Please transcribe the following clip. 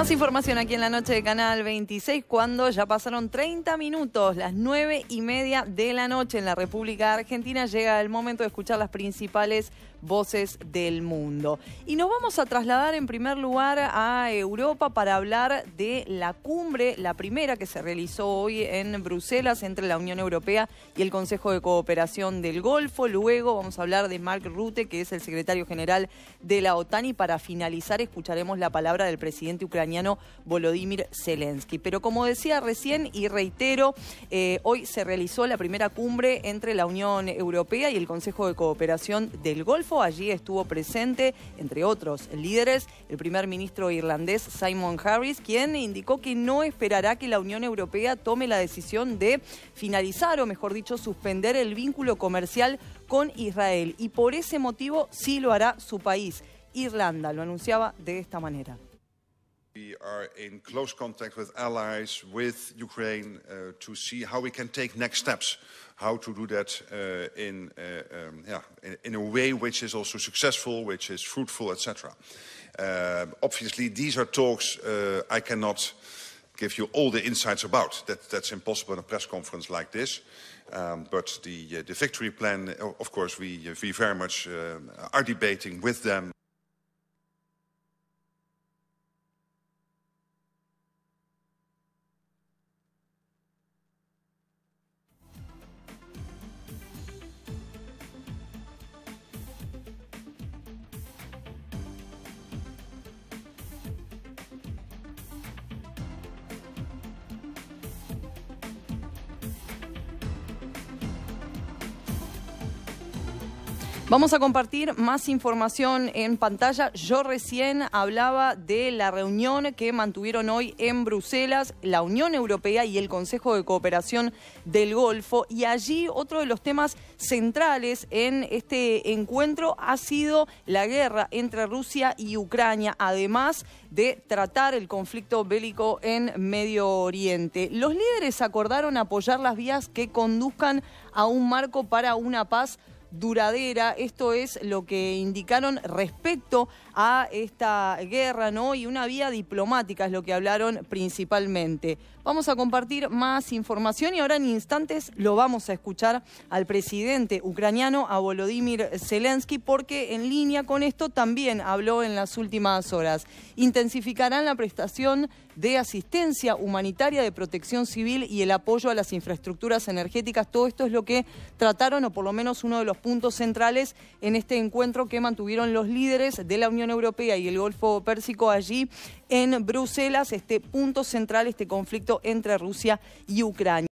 Más información aquí en la noche de Canal 26, cuando ya pasaron 30 minutos, las 9 y media de la noche en la República Argentina, llega el momento de escuchar las principales voces del mundo. Y nos vamos a trasladar en primer lugar a Europa para hablar de la cumbre, la primera que se realizó hoy en Bruselas entre la Unión Europea y el Consejo de Cooperación del Golfo. Luego vamos a hablar de Mark Rutte, que es el secretario general de la OTAN, y para finalizar escucharemos la palabra del presidente ucraniano. Volodymyr Zelensky. Pero como decía recién y reitero, eh, hoy se realizó la primera cumbre entre la Unión Europea y el Consejo de Cooperación del Golfo. Allí estuvo presente, entre otros líderes, el primer ministro irlandés Simon Harris, quien indicó que no esperará que la Unión Europea tome la decisión de finalizar, o mejor dicho, suspender el vínculo comercial con Israel. Y por ese motivo sí lo hará su país. Irlanda lo anunciaba de esta manera. are in close contact with allies, with Ukraine, uh, to see how we can take next steps, how to do that uh, in, uh, um, yeah, in, in, a way which is also successful, which is fruitful, etc. Um, obviously, these are talks uh, I cannot give you all the insights about. That, that's impossible in a press conference like this. Um, but the, uh, the victory plan, of course, we, we very much um, are debating with them. Vamos a compartir más información en pantalla. Yo recién hablaba de la reunión que mantuvieron hoy en Bruselas la Unión Europea y el Consejo de Cooperación del Golfo. Y allí otro de los temas centrales en este encuentro ha sido la guerra entre Rusia y Ucrania, además de tratar el conflicto bélico en Medio Oriente. Los líderes acordaron apoyar las vías que conduzcan a un marco para una paz duradera. Esto es lo que indicaron respecto a esta guerra, ¿no? Y una vía diplomática es lo que hablaron principalmente. Vamos a compartir más información y ahora en instantes lo vamos a escuchar al presidente ucraniano, a Volodymyr Zelensky, porque en línea con esto también habló en las últimas horas. Intensificarán la prestación de asistencia humanitaria, de protección civil y el apoyo a las infraestructuras energéticas. Todo esto es lo que trataron, o por lo menos uno de los puntos centrales en este encuentro que mantuvieron los líderes de la Unión Europea y el Golfo Pérsico allí en Bruselas, este punto central, este conflicto entre Rusia y Ucrania.